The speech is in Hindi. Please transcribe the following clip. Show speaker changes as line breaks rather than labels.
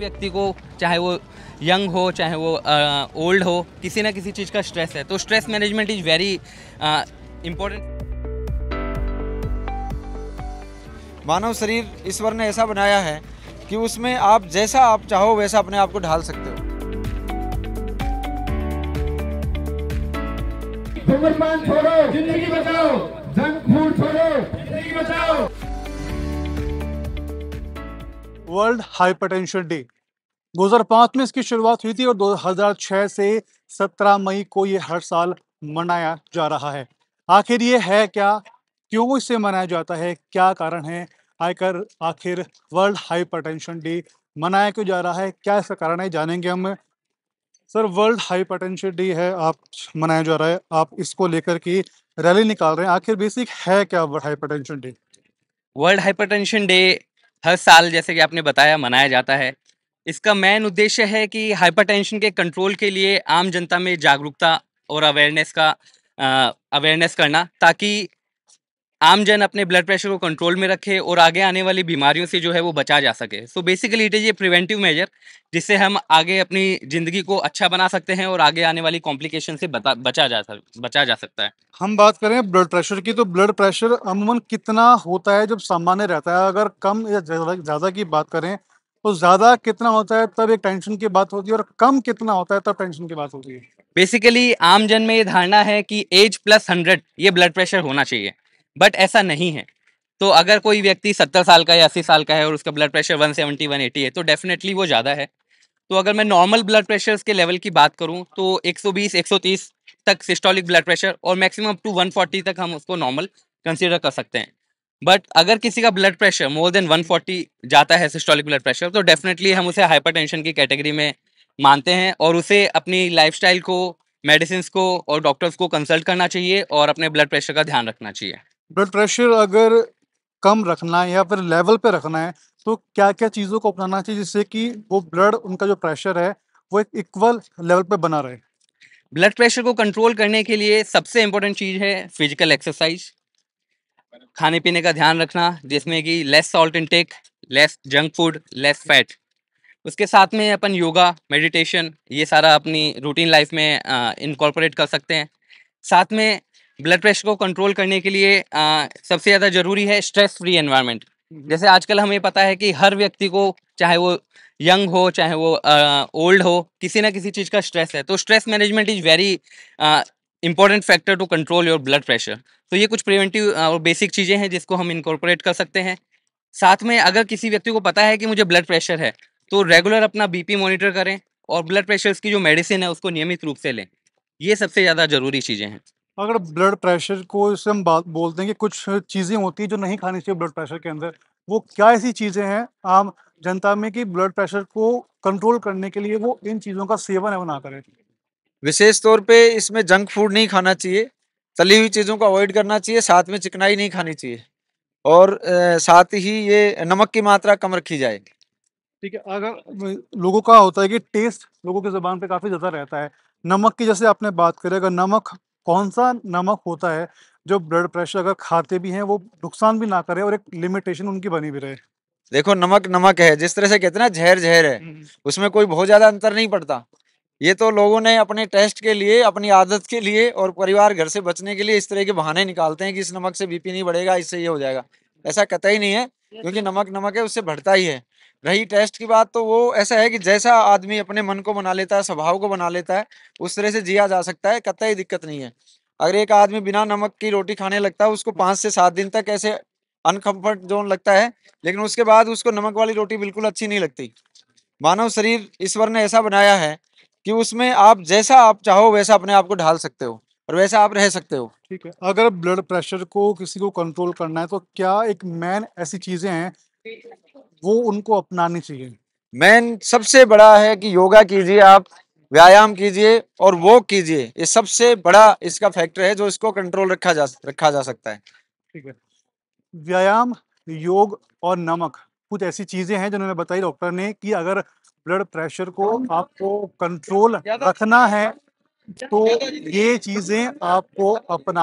व्यक्ति को चाहे वो यंग हो चाहे वो ओल्ड हो किसी ना किसी चीज़ का स्ट्रेस है तो stress management is very important
मानव शरीर ईश्वर ने ऐसा बनाया है कि उसमें आप जैसा आप चाहो वैसा अपने आप को ढाल सकते हो
छोड़ो जिंदगी बचाओ जंक फूड छोड़ो
जिंदगी बचाओ
वर्ल्ड हाइपरटेंशन डे 2005 में इसकी शुरुआत हुई थी और 2006 से 17 मई को ये हर साल मनाया जा रहा है आखिर ये है क्या क्यों इसे मनाया जाता है क्या कारण है आयकर आखिर वर्ल्ड हाइपरटेंशन डे मनाया क्यों जा रहा है क्या इसका कारण है जानेंगे हम सर वर्ल्ड हाइपरटेंशन डे है आप मनाया जा रहा है आप इसको लेकर की रैली निकाल रहे हैं आखिर बेसिक है क्या world hypertension
day world hypertension day हर साल जैसे कि आपने बताया मनाया जाता है इसका मेन उद्देश्य है कि हाइपरटेंशन के कंट्रोल के लिए आम जनता में जागरूकता और अवेयरनेस का अवेयरनेस करना ताकि आमजन अपने ब्लड प्रेशर को कंट्रोल में रखे और आगे आने वाली बीमारियों से जो है वो बचा जा सके so basically it is a preventive measure जिससे हम आगे अपनी ज़िंदगी को अच्छा बना सकते हैं और आगे आने वाली कॉम्प्लिकेशन से बचा जा बचा जा सकता है
हम बात करें ब्लड प्रेशर की तो ब्लड प्रेशर अमूमन कितना होता है जब सामान्य रहता है अगर कम या ज़्यादा की बात करें तो ज़्यादा कितना होता है तब एक टेंशन की बात होती है और कम कितना होता है तब टेंशन की बात होती है
बेसिकली आमजन में ये धारणा है कि एज प्लस हंड्रेड ये ब्लड प्रेशर होना चाहिए बट ऐसा नहीं है तो अगर कोई व्यक्ति सत्तर साल का या अस्सी साल का है और उसका blood pressure one seventy one eighty है तो डेफिनेटली वो ज़्यादा है तो अगर मैं नॉर्मल ब्लड प्रेशर के लेवल की बात करूँ तो सौ तीस तक सिस्टोलिक ब्लड प्रेशर और मैक्सिमम टू टू फोर्टी तक हम उसको नॉर्मल कंसिडर कर सकते हैं बट अगर किसी का ब्लड प्रेशर मोर देन 140 जाता है सिस्टोलिक ब्लड प्रेशर तो डेफिनेटली हम उसे हाइपरटेंशन की कैटेगरी में मानते हैं और उसे अपनी लाइफस्टाइल को मेडिसिन को और डॉक्टर्स को कंसल्ट करना चाहिए और अपने ब्लड प्रेशर का ध्यान रखना चाहिए
ब्लड प्रेशर अगर कम रखना है या फिर लेवल पे रखना है तो क्या क्या चीज़ों को अपनाना चाहिए जिससे कि
वो ब्लड उनका जो प्रेशर है वो एक इक्वल लेवल पे बना रहे ब्लड प्रेशर को कंट्रोल करने के लिए सबसे इम्पोर्टेंट चीज़ है फिजिकल एक्सरसाइज खाने पीने का ध्यान रखना जिसमें कि less salt intake less junk food less fat उसके साथ में अपन योगा मेडिटेशन ये सारा अपनी रूटीन लाइफ में इनकॉर्पोरेट कर सकते हैं साथ में ब्लड प्रेशर को कंट्रोल करने के लिए आ, सबसे ज़्यादा जरूरी है स्ट्रेस फ्री एनवायरनमेंट जैसे आजकल हमें पता है कि हर व्यक्ति को चाहे वो यंग हो चाहे वो ओल्ड हो किसी ना किसी चीज़ का स्ट्रेस है तो stress management is very important factor to control your blood pressure तो ये कुछ प्रिवेंटिव और बेसिक चीज़ें हैं जिसको हम इनकॉर्पोरेट कर सकते हैं साथ में अगर किसी व्यक्ति को पता है कि मुझे ब्लड प्रेशर है तो रेगुलर अपना बीपी मॉनिटर करें और ब्लड प्रेशर्स की जो मेडिसिन है उसको नियमित रूप से लें ये सबसे ज़्यादा ज़रूरी चीज़ें हैं
अगर ब्लड प्रेशर को इससे हम बात बोलते हैं कि कुछ चीज़ें होती है जो नहीं खानी चाहिए ब्लड प्रेशर के अंदर वो क्या ऐसी चीज़ें हैं आम जनता में कि ब्लड प्रेशर को कंट्रोल करने के लिए वो इन चीज़ों का सेवन है वो ना करें विशेष तौर पे
इसमें जंक फूड नहीं खाना चाहिए तली हुई चीज़ों को अवॉइड करना चाहिए साथ में चिकनाई नहीं खानी चाहिए और साथ ही ये नमक की मात्रा कम रखी जाए
ठीक है अगर लोगों का होता है कि टेस्ट लोगों की ज़बान पर काफ़ी ज़्यादा रहता है नमक की जैसे आपने बात करें अगर नमक कौन सा नमक होता है जो ब्लड प्रेशर अगर खाते भी हैं वो नुकसान भी ना करे और एक लिमिटेशन उनकी बनी भी रहे देखो नमक नमक है जिस तरह से कहते हैं ना जहर जहर
है हम्म, हम्म। उसमें कोई बहुत ज्यादा अंतर नहीं पड़ता ये तो लोगों ने अपने टेस्ट के लिए अपनी आदत के लिए और परिवार घर से बचने के लिए इस तरह के बहाने निकालते हैं कि इस नमक से बीपी नहीं बढ़ेगा इससे ये हो जाएगा ऐसा कतई नहीं है क्योंकि तो नमक नमक है उससे भरता ही है रही टेस्ट की बात तो वो ऐसा है कि जैसा आदमी अपने मन को बना लेता है स्वभाव को बना लेता है उस तरह से जिया जा सकता है कतई दिक्कत नहीं है अगर एक आदमी बिना नमक की रोटी खाने लगता है उसको पाँच से सात दिन तक ऐसे अनकम्फर्ट जोन लगता है लेकिन उसके बाद उसको नमक वाली रोटी बिल्कुल अच्छी नहीं लगती मानव शरीर ईश्वर ने ऐसा बनाया है कि उसमें आप जैसा आप चाहो वैसा अपने आप को ढाल सकते हो और वैसे आप रह सकते हो
ठीक है अगर ब्लड प्रेशर को किसी को कंट्रोल करना है तो क्या एक मैन ऐसी चीजें हैं वो उनको अपनानी चाहिए
मैन सबसे बड़ा है कि योगा कीजिए आप व्यायाम कीजिए और वॉक कीजिए ये सबसे बड़ा इसका फैक्टर है जो इसको कंट्रोल रखा जा रखा जा सकता है
ठीक है व्यायाम योग और नमक कुछ ऐसी चीजें हैं जिन्होंने बताई डॉक्टर ने कि अगर ब्लड प्रेशर को आपको कंट्रोल रखना है तो ये चीजें आपको अपना